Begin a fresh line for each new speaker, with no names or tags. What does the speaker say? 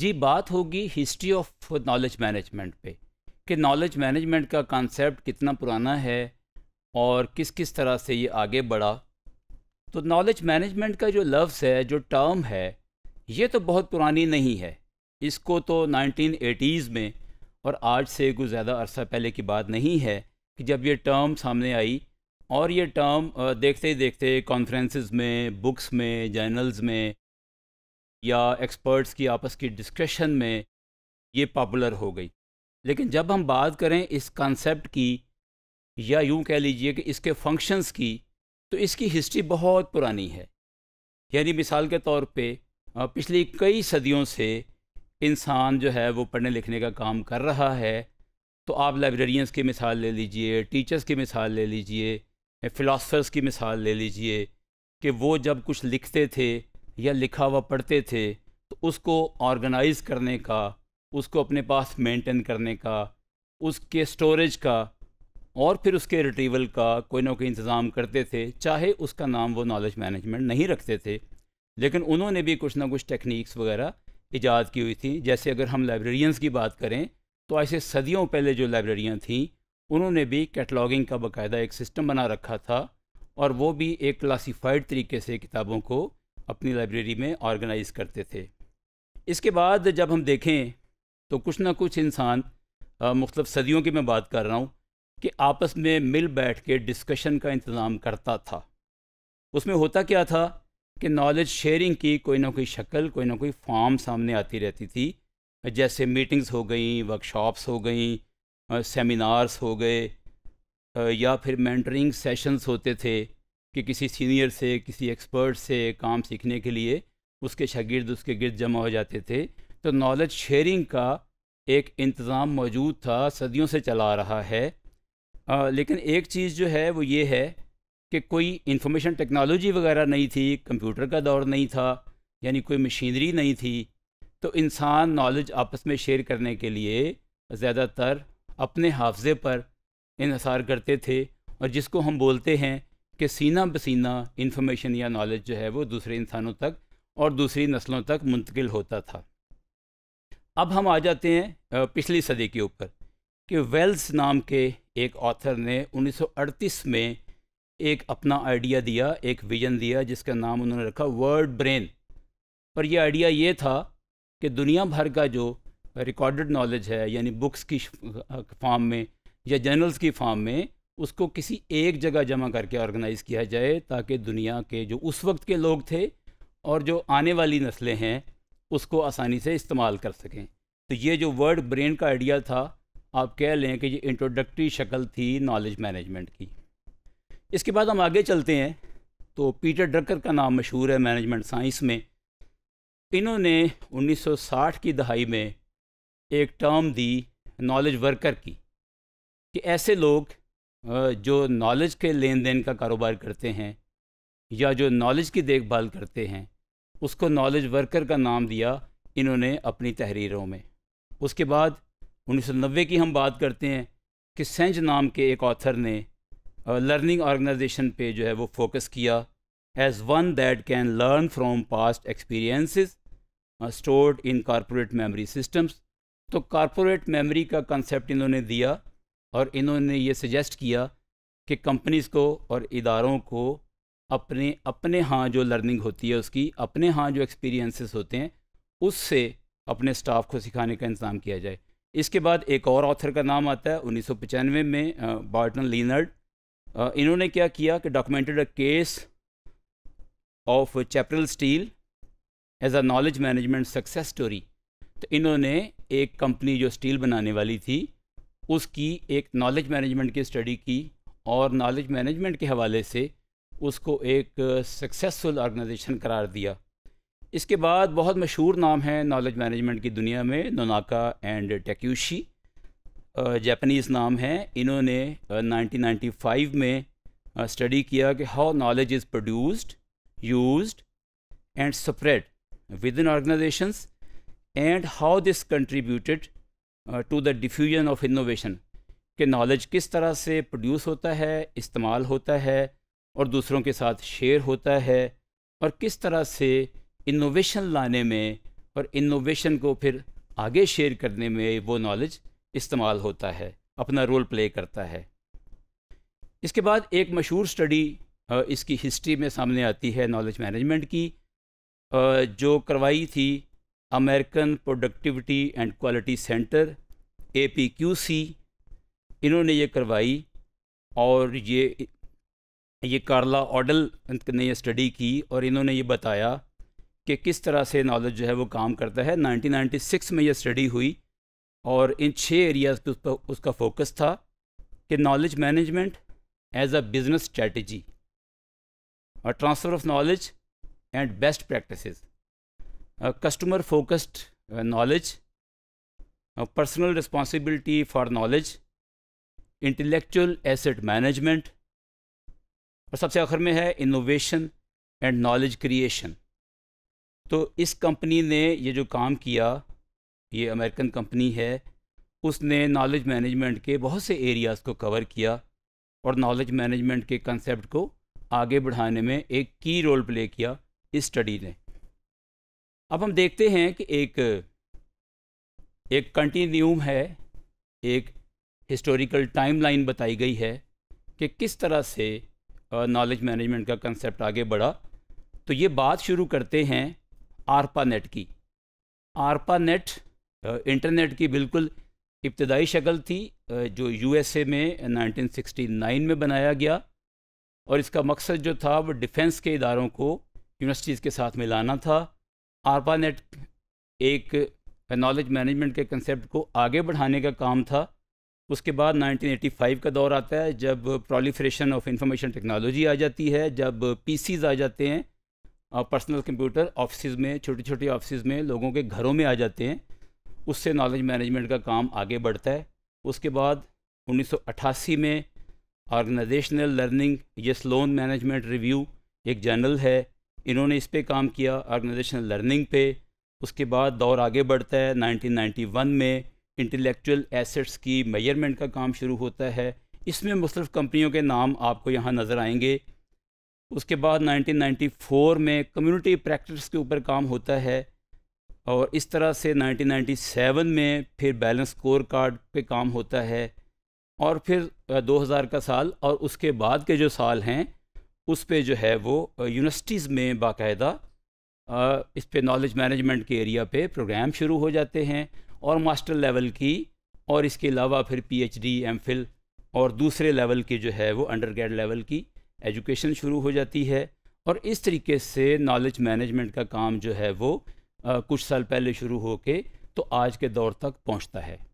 जी बात होगी history of knowledge management पे कि नॉलेज मैनेजमेंट का कॉन्सेप्ट कितना पुराना है और किस किस तरह से ये आगे बढ़ा तो नॉलेज मैनेजमेंट का जो लफ्ज़ है जो टर्म है ये तो बहुत पुरानी नहीं है इसको तो 1980s में और आज से कुछ ज़्यादा अरसा पहले की बात नहीं है कि जब ये टर्म सामने आई और ये टर्म देखते ही देखते कॉन्फ्रेंसिस में बुक्स में जर्नल्स में या एक्सपर्ट्स की आपस की डिस्कशन में ये पॉपुलर हो गई लेकिन जब हम बात करें इस कॉन्सेप्ट की या यूँ कह लीजिए कि इसके फंक्शंस की तो इसकी हिस्ट्री बहुत पुरानी है यानी मिसाल के तौर पे पिछली कई सदियों से इंसान जो है वो पढ़ने लिखने का काम कर रहा है तो आप लाइब्रेरियंस की मिसाल ले लीजिए टीचर्स की मिसाल ले लीजिए फ़िलासफ़र्स की मिसाल ले लीजिए कि वो जब कुछ लिखते थे या लिखा हुआ पढ़ते थे तो उसको ऑर्गेनाइज़ करने का उसको अपने पास मेंटेन करने का उसके स्टोरेज का और फिर उसके रिट्रीवल का कोई ना कोई इंतज़ाम करते थे चाहे उसका नाम वो नॉलेज मैनेजमेंट नहीं रखते थे लेकिन उन्होंने भी कुछ ना कुछ टेक्निक्स वगैरह ईजाद की हुई थी जैसे अगर हम लाइब्रेरियंस की बात करें तो ऐसे सदियों पहले जो लाइब्रेरियाँ थीं उन्होंने भी कैटलागिंग का बाकायदा एक सिस्टम बना रखा था और वो भी एक क्लासीफाइड तरीके से किताबों को अपनी लाइब्रेरी में ऑर्गेनाइज करते थे इसके बाद जब हम देखें तो कुछ ना कुछ इंसान मुख्तफ सदियों की मैं बात कर रहा हूँ कि आपस में मिल बैठ के डिस्कशन का इंतज़ाम करता था उसमें होता क्या था कि नॉलेज शेयरिंग की कोई ना कोई शक्ल कोई ना कोई फॉर्म सामने आती रहती थी जैसे मीटिंग्स हो गई वर्कशॉप्स हो गई सेमिनार्स हो गए या फिर मेंटरिंग सेशंस होते थे कि किसी सीनियर से किसी एक्सपर्ट से काम सीखने के लिए उसके शागिर्द उसके गिर्द जमा हो जाते थे तो नॉलेज शेयरिंग का एक इंतज़ाम मौजूद था सदियों से चला आ रहा है आ, लेकिन एक चीज़ जो है वो ये है कि कोई इंफॉर्मेशन टेक्नोलॉजी वगैरह नहीं थी कंप्यूटर का दौर नहीं था यानी कोई मशीनरी नहीं थी तो इंसान नॉलेज आपस में शेयर करने के लिए ज़्यादातर अपने हाफजे पर इसार करते थे और जिसको हम बोलते हैं कि सीना बसीना इन्फॉर्मेशन या नॉलेज जो है वो दूसरे इंसानों तक और दूसरी नस्लों तक मुंतकिल होता था अब हम आ जाते हैं पिछली सदी के ऊपर कि वेल्स नाम के एक ऑथर ने 1938 में एक अपना आइडिया दिया एक विजन दिया जिसका नाम उन्होंने रखा वर्ल्ड ब्रेन पर यह आइडिया ये था कि दुनिया भर का जो रिकॉर्डेड नॉलेज है यानी बुक्स की फॉर्म में या जर्नल्स की फॉर्म में उसको किसी एक जगह जमा करके ऑर्गेनाइज़ किया जाए ताकि दुनिया के जो उस वक्त के लोग थे और जो आने वाली नस्लें हैं उसको आसानी से इस्तेमाल कर सकें तो ये जो वर्ड ब्रेन का आइडिया था आप कह लें कि ये इंट्रोडक्टरी शक्ल थी नॉलेज मैनेजमेंट की इसके बाद हम आगे चलते हैं तो पीटर ड्रकर का नाम मशहूर है मैनेजमेंट साइंस में इन्होंने 1960 की दहाई में एक टर्म दी नॉलेज वर्कर की कि ऐसे लोग जो नॉलेज के लेन देन का कारोबार करते हैं या जो नॉलेज की देखभाल करते हैं उसको नॉलेज वर्कर का नाम दिया इन्होंने अपनी तहरीरों में उसके बाद 1990 की हम बात करते हैं कि सेंज नाम के एक ऑथर ने लर्निंग ऑर्गेनाइजेशन पे जो है वो फोकस किया as one that can learn from past experiences stored in corporate memory systems तो कॉरपोरेट मेमोरी का कंसेप्ट इन्होंने दिया और इन्होंने ये सजेस्ट किया कि कंपनीज़ को और इदारों को अपने अपने हाँ जो लर्निंग होती है उसकी अपने हाँ जो एक्सपीरियंसेस होते हैं उससे अपने स्टाफ को सिखाने का इंतज़ाम किया जाए इसके बाद एक और ऑथर का नाम आता है उन्नीस में बार्टन लीनर्ड इन्होंने क्या किया कि documented a case of Chaparral steel as a knowledge management success story तो इन्होंने एक कंपनी जो स्टील बनाने वाली थी उसकी एक नॉलेज मैनेजमेंट की स्टडी की और नॉलेज मैनेजमेंट के हवाले से उसको एक सक्सेसफुल ऑर्गेनाइजेशन करार दिया इसके बाद बहुत मशहूर नाम है नॉलेज मैनेजमेंट की दुनिया में नोनाका एंड टेक्यूशी जापानीज़ नाम है इन्होंने 1995 में स्टडी किया कि how knowledge is produced used and spread within organisations and how this contributed to the diffusion of innovation कि नॉलेज किस तरह से प्रोड्यूस होता है इस्तेमाल होता है और दूसरों के साथ शेयर होता है और किस तरह से इनोवेशन लाने में और इनोवेशन को फिर आगे शेयर करने में वो नॉलेज इस्तेमाल होता है अपना रोल प्ले करता है इसके बाद एक मशहूर स्टडी uh, इसकी हिस्ट्री में सामने आती है नॉलेज मैनेजमेंट की uh, जो करवाई थी American productivity and quality centre A P Q C इन्होंने ये करवाई और ये ये कार्ला ऑडल ने यह स्टडी की और इन्होंने ये बताया कि किस तरह से नॉलेज जो है वो काम करता है 1996 में ये स्टडी हुई और इन छः एरियाज पे पर उसका फोकस था कि knowledge management as a business strategy और transfer of knowledge and best practices customer focused knowledge personal responsibility for knowledge intellectual asset management और सबसे आखिर में है इनोवेशन एंड नॉलेज क्रिएशन तो इस कंपनी ने ये जो काम किया ये अमेरिकन कंपनी है उसने नॉलेज मैनेजमेंट के बहुत से एरियाज़ को कवर किया और नॉलेज मैनेजमेंट के कंसेप्ट को आगे बढ़ाने में एक की रोल प्ले किया इस स्टडी ने अब हम देखते हैं कि एक एक कंटिन्यूम है एक हिस्टोरिकल टाइमलाइन बताई गई है कि किस तरह से नॉलेज मैनेजमेंट का कंसेप्ट आगे बढ़ा तो ये बात शुरू करते हैं आरपा नेट की आरपा नेट इंटरनेट की बिल्कुल इब्तदाई शक्ल थी जो यूएसए में 1969 में बनाया गया और इसका मकसद जो था वो डिफेंस के इदारों को यूनिवर्सिटीज़ के साथ मिलाना था आरपानेट एक नॉलेज मैनेजमेंट के कंसेप्ट को आगे बढ़ाने का काम था उसके बाद 1985 का दौर आता है जब प्रोलीफ्रेशन ऑफ इंफॉर्मेशन टेक्नोलॉजी आ जाती है जब पीसीज आ जाते हैं पर्सनल कंप्यूटर ऑफिस में छोटे छोटे ऑफिस में लोगों के घरों में आ जाते हैं उससे नॉलेज मैनेजमेंट का काम आगे बढ़ता है उसके बाद 1988 में ऑर्गेनाइजेशनल लर्निंग ये स्लोन मैनेजमेंट रिव्यू एक जर्नल है इन्होंने इस पर काम किया ऑर्गेनाइजेशनल लर्निंग पे उसके बाद दौर आगे बढ़ता है 1991 में इंटेलेक्चुअल एसेट्स की मेजरमेंट का काम शुरू होता है इसमें मुख्तफ कंपनियों के नाम आपको यहाँ नज़र आएंगे उसके बाद 1994 में कम्युनिटी प्रैक्टिस के ऊपर काम होता है और इस तरह से 1997 में फिर बैलेंस स्कोर कार्ड पे काम होता है और फिर 2000 का साल और उसके बाद के जो साल हैं उस पर जो है वो यूनिवर्सिटीज़ में बाकायदा इस पर नॉलेज मैनेजमेंट के एरिया पे प्रोग्राम शुरू हो जाते हैं और मास्टर लेवल की और इसके अलावा फिर पीएचडी एमफिल और दूसरे लेवल के जो है वो अंडर ग्रेड लेवल की एजुकेशन शुरू हो जाती है और इस तरीके से नॉलेज मैनेजमेंट का काम जो है वो आ, कुछ साल पहले शुरू हो के तो आज के दौर तक पहुँचता है